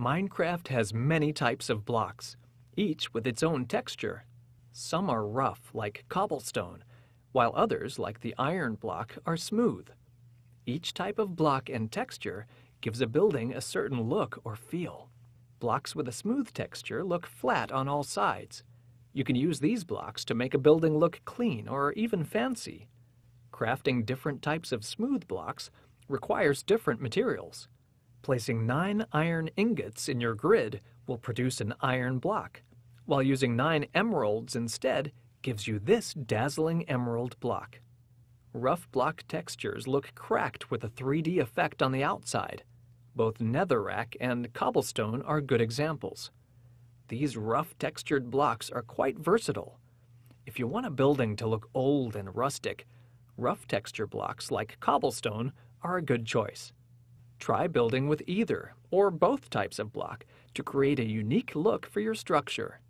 Minecraft has many types of blocks, each with its own texture. Some are rough, like cobblestone, while others, like the iron block, are smooth. Each type of block and texture gives a building a certain look or feel. Blocks with a smooth texture look flat on all sides. You can use these blocks to make a building look clean or even fancy. Crafting different types of smooth blocks requires different materials. Placing nine iron ingots in your grid will produce an iron block, while using nine emeralds instead gives you this dazzling emerald block. Rough block textures look cracked with a 3D effect on the outside. Both netherrack and cobblestone are good examples. These rough textured blocks are quite versatile. If you want a building to look old and rustic, rough texture blocks like cobblestone are a good choice. Try building with either or both types of block to create a unique look for your structure.